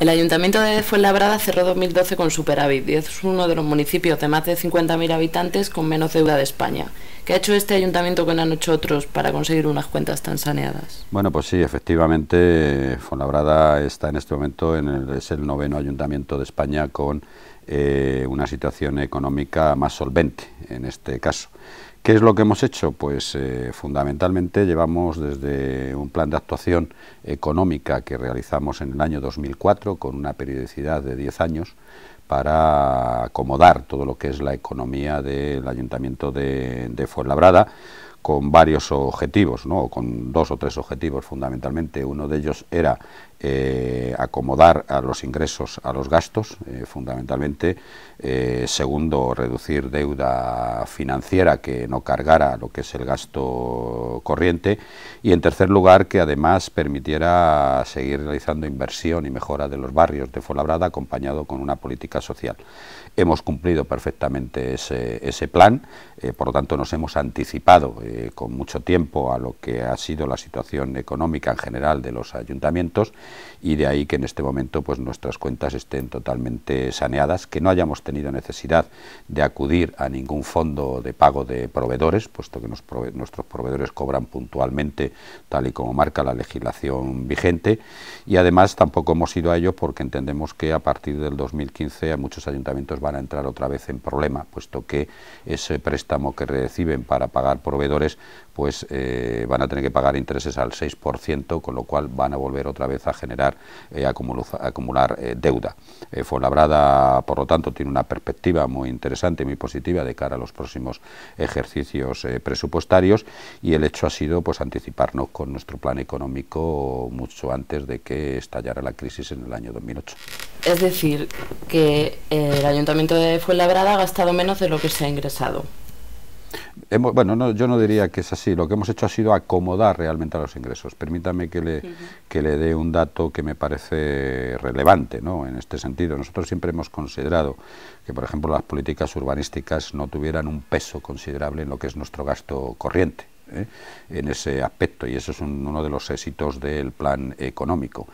El Ayuntamiento de Fuenlabrada cerró 2012 con superávit y es uno de los municipios de más de 50.000 habitantes con menos deuda de España. ¿Qué ha hecho este ayuntamiento que no han hecho otros para conseguir unas cuentas tan saneadas? Bueno, pues sí, efectivamente, Fuenlabrada está en este momento, en el, es el noveno ayuntamiento de España con eh, una situación económica más solvente en este caso. ¿Qué es lo que hemos hecho? Pues eh, fundamentalmente llevamos desde un plan de actuación económica que realizamos en el año 2004 con una periodicidad de 10 años para acomodar todo lo que es la economía del Ayuntamiento de, de Fuenlabrada con varios objetivos, ¿no? con dos o tres objetivos fundamentalmente. Uno de ellos era eh, acomodar a los ingresos a los gastos, eh, fundamentalmente. Eh, segundo, reducir deuda financiera que no cargara lo que es el gasto corriente. Y en tercer lugar, que además permitiera a seguir realizando inversión y mejora de los barrios de Folabrada acompañado con una política social. Hemos cumplido perfectamente ese, plan, eh, por lo tanto nos hemos anticipado eh, con mucho tiempo a lo que ha sido la situación económica en general de los ayuntamientos y de ahí que en este momento pues nuestras cuentas estén totalmente saneadas, que no hayamos tenido necesidad de acudir a ningún fondo de pago de proveedores, puesto que nuestros proveedores cobran puntualmente tal y como marca la legislación vigente y además tampoco hemos ido a ello porque entendemos que a partir del 2015 a muchos ayuntamientos van a entrar otra vez en problema, puesto que ese préstamo que reciben para pagar proveedores pues eh, van a tener que pagar intereses al 6%, con lo cual van a volver otra vez a generar, y eh, acumular eh, deuda. Fuenlabrada, por lo tanto, tiene una perspectiva muy interesante, muy positiva de cara a los próximos ejercicios presupuestarios y el hecho ha sido pues anticiparnos con nuestro plan económico mucho antes de que estallara la crisis en el año 2008. Es decir, que eh, el Ayuntamiento de Fuenlabrada ha gastado menos de lo que se ha ingresado. bueno, yo no diría que es así. Lo que hemos hecho ha sido acomodar realmente a los ingresos. Permítame que le, que le dé un dato que me parece relevante ¿no? en este sentido. Nosotros siempre hemos considerado que, por ejemplo, las políticas urbanísticas no tuvieran un peso considerable en lo que es nuestro gasto corriente. ¿eh? en ese aspecto y eso es uno de los éxitos del plan económico.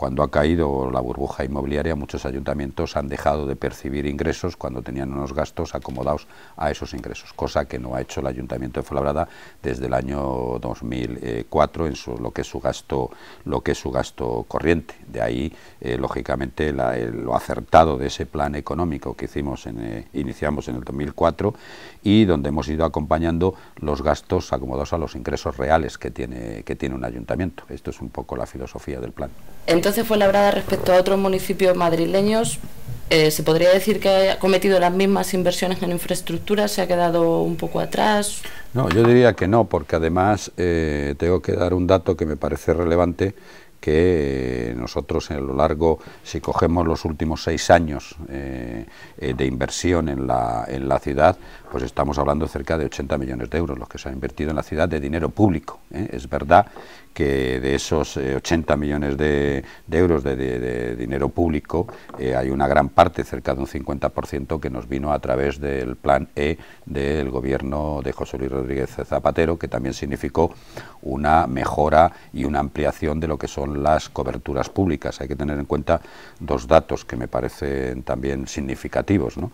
Cuando ha caído la burbuja inmobiliaria, muchos ayuntamientos han dejado de percibir ingresos cuando tenían unos gastos acomodados a esos ingresos, cosa que no ha hecho el Ayuntamiento de Fuenlabrada desde el año 2004 en su, lo que es su gasto, lo que es su gasto corriente. De ahí, eh, lógicamente, lo acertado de ese plan económico que hicimos, en, eh, iniciamos en el 2004 y donde hemos ido acompañando los gastos acomodados a los ingresos reales que tiene que tiene un ayuntamiento. Esto es un poco la filosofía del plan fue labrada respecto a otros municipios madrileños eh, se podría decir que ha cometido las mismas inversiones en infraestructura, se ha quedado un poco atrás. No, yo diría que no, porque además eh, tengo que dar un dato que me parece relevante, que eh, nosotros a lo largo, si cogemos los últimos seis años de inversión en la, en la ciudad, pues estamos hablando cerca de 80 millones de euros los que se han invertido en la ciudad de dinero público. ¿eh? Es verdad que de esos 80 eh, millones de, euros de, dinero público eh, hay una gran parte, cerca de un 50%, que nos vino a través del plan E del gobierno de José Luis Rodríguez Zapatero, que también significó una mejora y una ampliación de lo que son las coberturas públicas. Hay que tener en cuenta dos datos que me parecen también significativos. ¿no?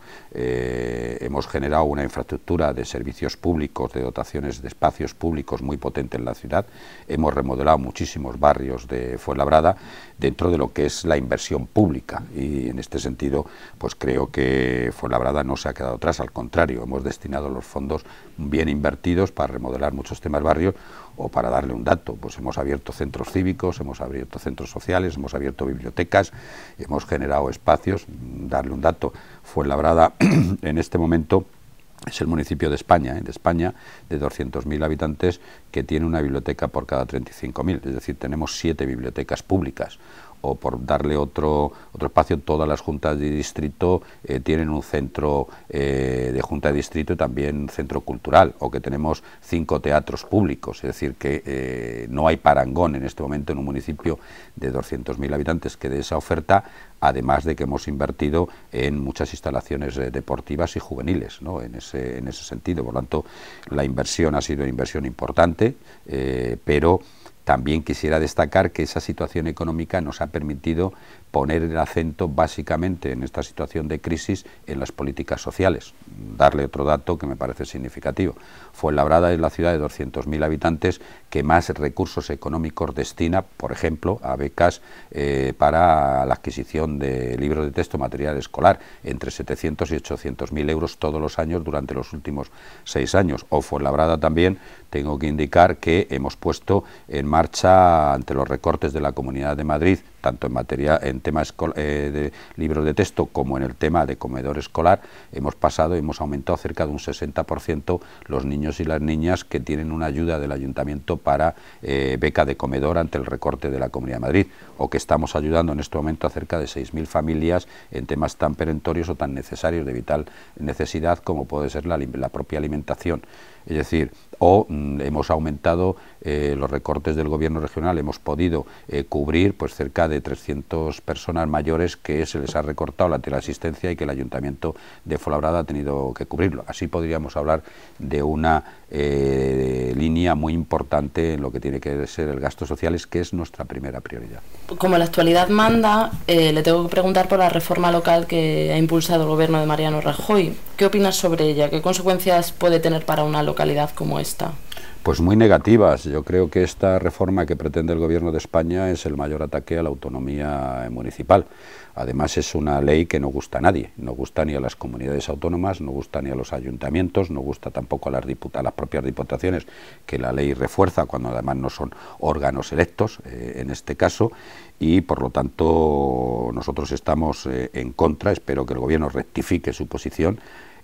hemos generado una infraestructura de servicios públicos, de dotaciones de espacios públicos muy potente en la ciudad. Hemos remodelado muchísimos barrios de Fuenlabrada dentro de lo que es la inversión pública y en este sentido pues creo que Fuenlabrada no se ha quedado atrás, al contrario, hemos destinado los fondos bien invertidos para remodelar muchos temas barrios o para darle un dato, pues hemos abierto centros cívicos, hemos abierto centros sociales, hemos abierto bibliotecas, hemos generado espacios, darle un dato, Fuenlabrada en este momento es el municipio de España, ¿eh? de España, de 200.000 habitantes, que tiene una biblioteca por cada 35.000. Es decir, tenemos siete bibliotecas públicas o por darle otro, otro espacio, todas las juntas de distrito eh, tienen un centro eh, de junta de distrito y también centro cultural, o que tenemos cinco teatros públicos, es decir, que eh, no hay parangón en este momento en un municipio de 200.000 habitantes que de esa oferta, además de que hemos invertido en muchas instalaciones deportivas y juveniles, ¿no? en, ese, en ese sentido. Por lo tanto, la inversión ha sido una inversión importante, pero... También quisiera destacar que esa situación económica nos ha permitido poner el acento básicamente en esta situación de crisis en las políticas sociales. Darle otro dato que me parece significativo. Fuenlabrada es la ciudad de 200.000 habitantes que más recursos económicos destina, por ejemplo, a becas eh, para la adquisición de libros de texto, material escolar, entre 700 y 800.000 euros todos los años durante los últimos seis años. O Fuenlabrada también, tengo que indicar que hemos puesto en marcha ante los recortes de la Comunidad de Madrid, tanto en materia en tema eh, de libros de texto como en el tema de comedor escolar, hemos pasado, hemos aumentado cerca de un 60% los niños y las niñas que tienen una ayuda del ayuntamiento para eh, beca de comedor ante el recorte de la Comunidad de Madrid, o que estamos ayudando en este momento a cerca de 6.000 familias en temas tan perentorios o tan necesarios de vital necesidad como puede ser la propia alimentación. Es decir, o mm, hemos aumentado eh, los recortes del gobierno regional, hemos podido eh, cubrir pues cerca de 300 personas mayores que se les ha recortado la teleasistencia y que el ayuntamiento de Folabrada ha tenido que cubrirlo. Así podríamos hablar de una eh, línea muy importante en lo que tiene que ser el gasto social, que es nuestra primera prioridad. Como la actualidad manda, le tengo que preguntar por la reforma local que ha impulsado el gobierno de Mariano Rajoy. ¿Qué opinas sobre ella? ¿Qué consecuencias puede tener para una localidad como esta? Pues muy negativas. Yo creo que esta reforma que pretende el Gobierno de España es el mayor ataque a la autonomía municipal. Además es una ley que no gusta a nadie, no gusta ni a las comunidades autónomas, no gusta ni a los ayuntamientos, no gusta tampoco a las, las propias diputaciones, que la ley refuerza cuando además no son órganos electos, eh, en este caso, y por lo tanto nosotros estamos eh, en contra, espero que el Gobierno rectifique su posición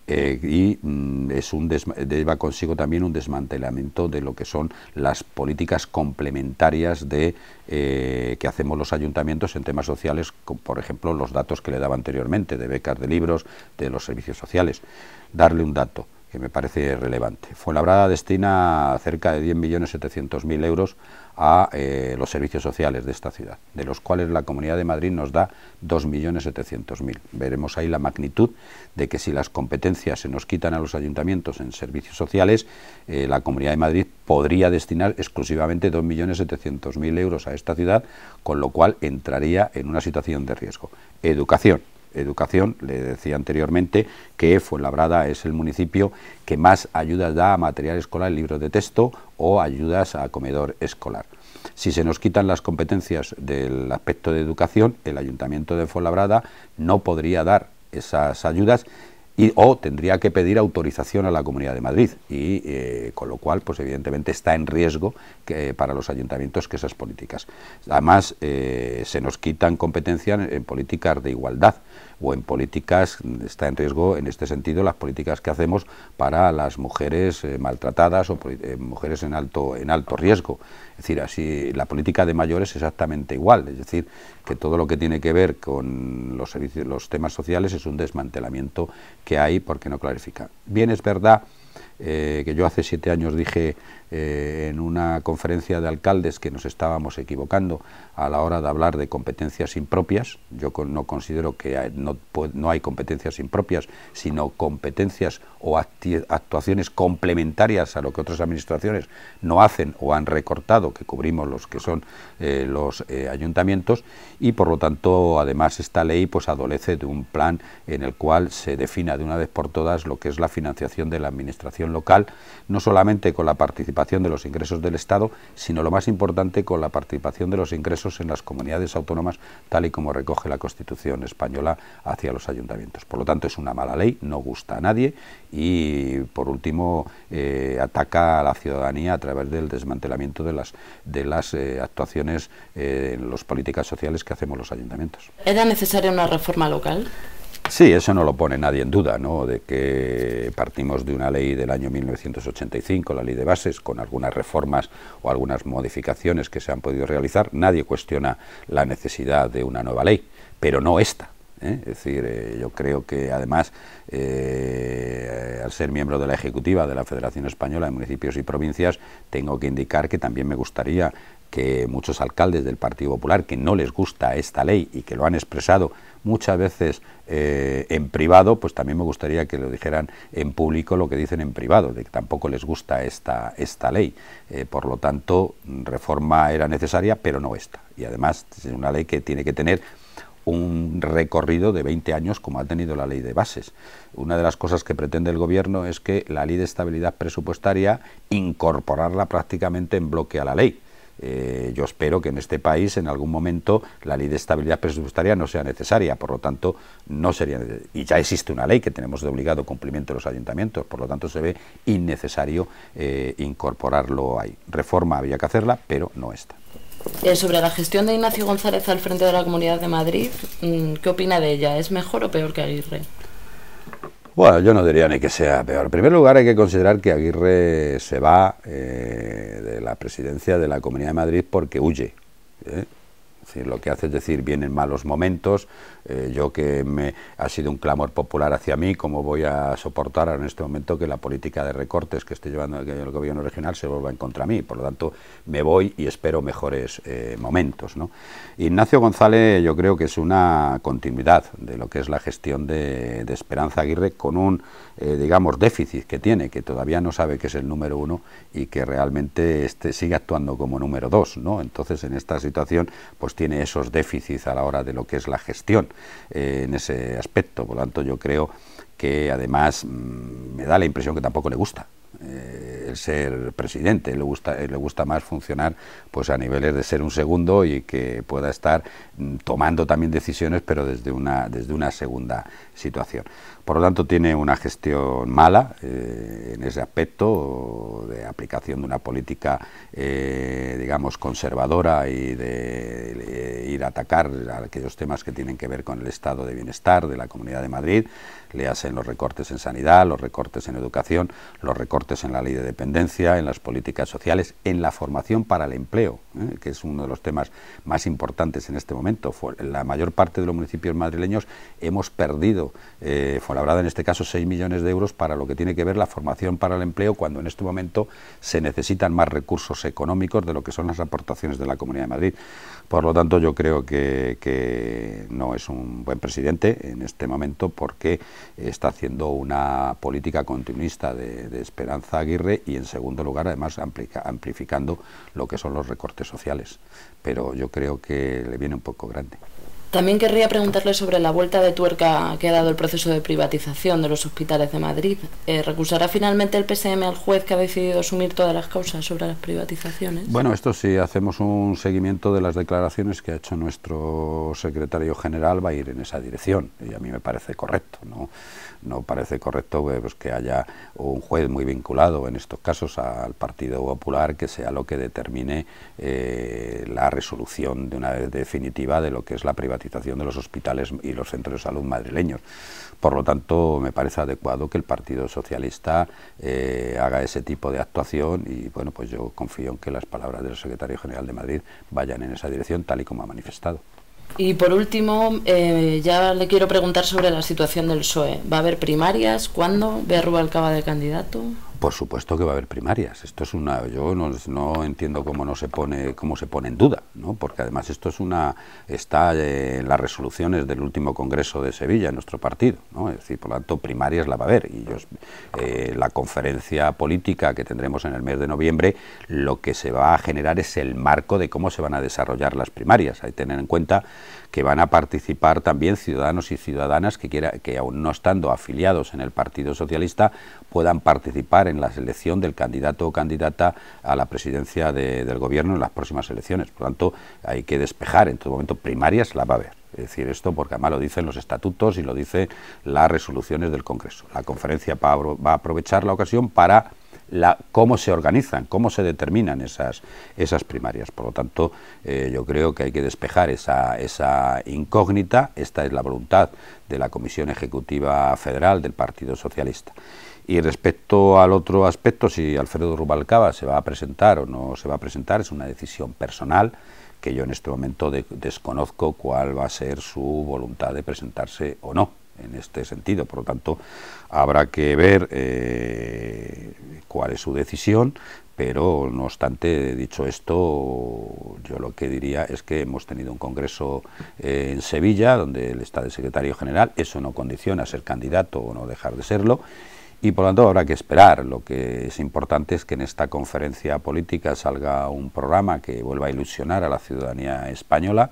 eh, y mm, es un lleva consigo también un desmantelamiento de lo que son las políticas complementarias de eh, que hacemos los ayuntamientos en temas sociales, por ejemplo los datos que le daba anteriormente de becas de libros, de los servicios sociales. Darle un dato que me parece relevante. Fuenlabrada destina cerca de 10.700.000 euros a eh, los servicios sociales de esta ciudad, de los cuales la Comunidad de Madrid nos da 2.700.000. Veremos ahí la magnitud de que si las competencias se nos quitan a los ayuntamientos en servicios sociales, eh, la Comunidad de Madrid podría destinar exclusivamente 2.700.000 euros a esta ciudad, con lo cual entraría en una situación de riesgo. Educación Educación, le decía anteriormente que Fuenlabrada es el municipio que más ayudas da a material escolar, libros de texto o ayudas a comedor escolar. Si se nos quitan las competencias del aspecto de educación, el Ayuntamiento de Follabrada no podría dar esas ayudas o tendría que pedir autorización a la Comunidad de Madrid y eh, con lo cual pues evidentemente está en riesgo que, eh, para los ayuntamientos que esas políticas además eh, se nos quitan competencias en, políticas de igualdad o en políticas mm, está en riesgo en este sentido las políticas que hacemos para las mujeres maltratadas o mujeres en alto en alto riesgo es decir así la política de mayores es exactamente igual es decir que todo lo que tiene que ver con los servicios los temas sociales es un desmantelamiento que hay porque no clarifica. Bien, es verdad eh, que yo hace siete años dije eh, en una conferencia de alcaldes que nos estábamos equivocando a la hora de hablar de competencias impropias. Yo no considero que no, hay competencias impropias, sino competencias o actuaciones complementarias a lo que otras administraciones no hacen o han recortado, que cubrimos los que son eh, los eh, ayuntamientos, y por lo tanto, además, esta ley pues adolece de un plan en el cual se defina de una vez por todas lo que es la financiación de la administración local, no solamente con la participación de los ingresos del Estado, sino lo más importante con la participación de los ingresos en las comunidades autónomas, tal y como recoge la Constitución española hacia los ayuntamientos. Por lo tanto, es una mala ley, no gusta a nadie y, por último, eh, ataca a la ciudadanía a través del desmantelamiento de las, de las eh, actuaciones eh, en las políticas sociales que hacemos los ayuntamientos. ¿Era necesaria una reforma local? Sí, eso no lo pone nadie en duda, ¿no? De que partimos de una ley del año 1985, la ley de bases, con algunas reformas o algunas modificaciones que se han podido realizar. Nadie cuestiona la necesidad de una nueva ley, pero no esta. ¿eh? Es decir, eh, yo creo que además, eh, al ser miembro de la Ejecutiva de la Federación Española de Municipios y Provincias, tengo que indicar que también me gustaría que muchos alcaldes del Partido Popular que no les gusta esta ley y que lo han expresado muchas veces eh, en privado, pues también me gustaría que lo dijeran en público lo que dicen en privado, de que tampoco les gusta esta, esta ley. Eh, por lo tanto, reforma era necesaria, pero no esta. Y además es una ley que tiene que tener un recorrido de 20 años como ha tenido la ley de bases. Una de las cosas que pretende el Gobierno es que la ley de estabilidad presupuestaria incorporarla prácticamente en bloque a la ley. Eh, yo espero que en este país en algún momento la ley de estabilidad presupuestaria no sea necesaria, por lo tanto no sería y ya existe una ley que tenemos de obligado cumplimiento de los ayuntamientos, por lo tanto se ve innecesario eh, incorporarlo ahí. Reforma había que hacerla, pero no está. Eh, sobre la gestión de Ignacio González al frente de la Comunidad de Madrid, mm, ¿qué opina de ella? ¿Es mejor o peor que Aguirre? Bueno, yo no diría ni que sea peor. En primer lugar, hay que considerar que Aguirre se va la presidencia de la Comunidad de Madrid porque huye. ¿eh? lo que hace es decir, vienen malos momentos, eh, yo que me, ha sido un clamor popular hacia mí, ¿cómo voy a soportar en este momento que la política de recortes que esté llevando el gobierno regional se vuelva en contra mí? Por lo tanto, me voy y espero mejores eh, momentos. ¿no? Ignacio González yo creo que es una continuidad de lo que es la gestión de, Esperanza Aguirre con un, eh, digamos, déficit que tiene, que todavía no sabe que es el número uno y que realmente este sigue actuando como número dos. ¿no? Entonces, en esta situación, pues tiene esos déficits a la hora de lo que es la gestión eh, en ese aspecto. Por lo tanto, yo creo que además mm, me da la impresión que tampoco le gusta eh, el ser presidente, le gusta, eh, le gusta más funcionar pues a niveles de ser un segundo y que pueda estar mm, tomando también decisiones, pero desde una, desde una segunda situación. Por lo tanto, tiene una gestión mala eh, en ese aspecto de aplicación de una política, eh, digamos, conservadora y de, eh, ir a atacar aquellos temas que tienen que ver con el estado de bienestar de la Comunidad de Madrid. Le hacen los recortes en sanidad, los recortes en educación, los recortes en la ley de dependencia, en las políticas sociales, en la formación para el empleo, que es uno de los temas más importantes en este momento. La mayor parte de los municipios madrileños hemos perdido la verdad en este caso 6 millones de euros para lo que tiene que ver la formación para el empleo, cuando en este momento se necesitan más recursos económicos de lo que son las aportaciones de la Comunidad de Madrid. Por lo tanto, yo creo que, no es un buen presidente en este momento porque está haciendo una política continuista de, Esperanza Aguirre y, en segundo lugar, además amplificando lo que son los recortes sociales. Pero yo creo que le viene un poco grande. También querría preguntarle sobre la vuelta de tuerca que ha dado el proceso de privatización de los hospitales de Madrid. Eh, ¿Recusará finalmente el PSM al juez que ha decidido asumir todas las causas sobre las privatizaciones? Bueno, esto sí, hacemos un seguimiento de las declaraciones que ha hecho nuestro secretario general, va a ir en esa dirección, y a mí me parece correcto. No, no parece correcto eh, pues, que haya un juez muy vinculado en estos casos al Partido Popular que sea lo que determine eh, la resolución de una vez definitiva de lo que es la privatización de los hospitales y los centros de salud madrileños. Por lo tanto, me parece adecuado que el Partido Socialista eh, haga ese tipo de actuación y, bueno, pues yo confío en que las palabras del secretario general de Madrid vayan en esa dirección, tal y como ha manifestado. Y por último, eh, ya le quiero preguntar sobre la situación del PSOE. ¿Va a haber primarias? ¿Cuándo? ¿Ve a Rubalcaba de candidato? por supuesto que va a haber primarias. Esto es una, yo no, entiendo cómo no se pone, cómo se pone en duda, ¿no? Porque además esto es una, está eh, en las resoluciones del último congreso de Sevilla, en nuestro partido, Es decir, por lo tanto, primarias la va a haber. Y yo, eh, la conferencia política que tendremos en el mes de noviembre, lo que se va a generar es el marco de cómo se van a desarrollar las primarias. Hay que tener en cuenta que van a participar también ciudadanos y ciudadanas que quiera, que aún no estando afiliados en el Partido Socialista puedan participar en la selección del candidato o candidata a la presidencia del gobierno en las próximas elecciones. Por lo tanto, hay que despejar, en todo momento primarias la va a haber. Es decir, esto porque además lo dicen los estatutos y lo dicen las resoluciones del Congreso. La conferencia va a aprovechar la ocasión para la, cómo se organizan, cómo se determinan esas, esas primarias. Por lo tanto, eh, yo creo que hay que despejar esa, esa incógnita. Esta es la voluntad de la Comisión Ejecutiva Federal del Partido Socialista. Y respecto al otro aspecto, si Alfredo Rubalcaba se va a presentar o no se va a presentar, es una decisión personal que yo en este momento desconozco cuál va a ser su voluntad de presentarse o no en este sentido. Por lo tanto, habrá que ver eh, cuál es su decisión, pero no obstante, dicho esto, yo lo que diría es que hemos tenido un congreso eh, en Sevilla, donde él está de secretario general, eso no condiciona ser candidato o no dejar de serlo, y por lo tanto habrá que esperar. Lo que es importante es que en esta conferencia política salga un programa que vuelva a ilusionar a la ciudadanía española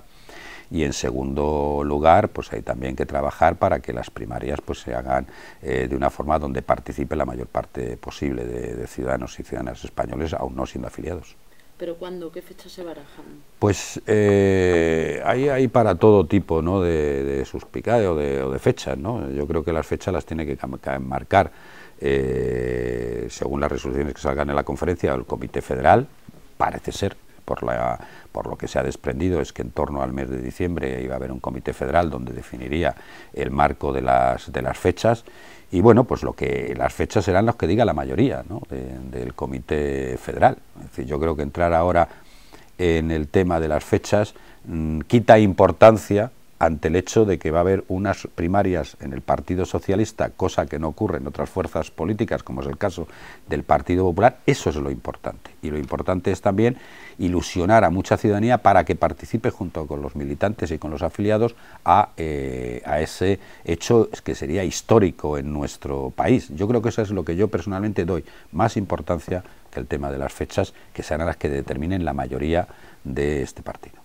y en segundo lugar pues hay también que trabajar para que las primarias pues se hagan eh, de una forma donde participe la mayor parte posible de, de ciudadanos y ciudadanas españoles aún no siendo afiliados. ¿Pero cuándo? ¿Qué fecha se barajan? Pues eh, hay, para todo tipo ¿no? de, de o de, o fechas. ¿no? Yo creo que las fechas las tiene que marcar eh, según las resoluciones que salgan en la conferencia o el Comité Federal, parece ser, por, lo que se ha desprendido es que en torno al mes de diciembre iba a haber un comité federal donde definiría el marco de las, fechas y bueno, pues lo que las fechas serán las que diga la mayoría del comité federal. Es decir, yo creo que entrar ahora en el tema de las fechas mm, quita importancia ante el hecho de que va a haber unas primarias en el Partido Socialista, cosa que no ocurre en otras fuerzas políticas, como es el caso del Partido Popular, eso es lo importante. Y lo importante es también ilusionar a mucha ciudadanía para que participe junto con los militantes y con los afiliados a, eh, ese hecho que sería histórico en nuestro país. Yo creo que eso es lo que yo personalmente doy más importancia que el tema de las fechas, que serán las que determinen la mayoría de este partido.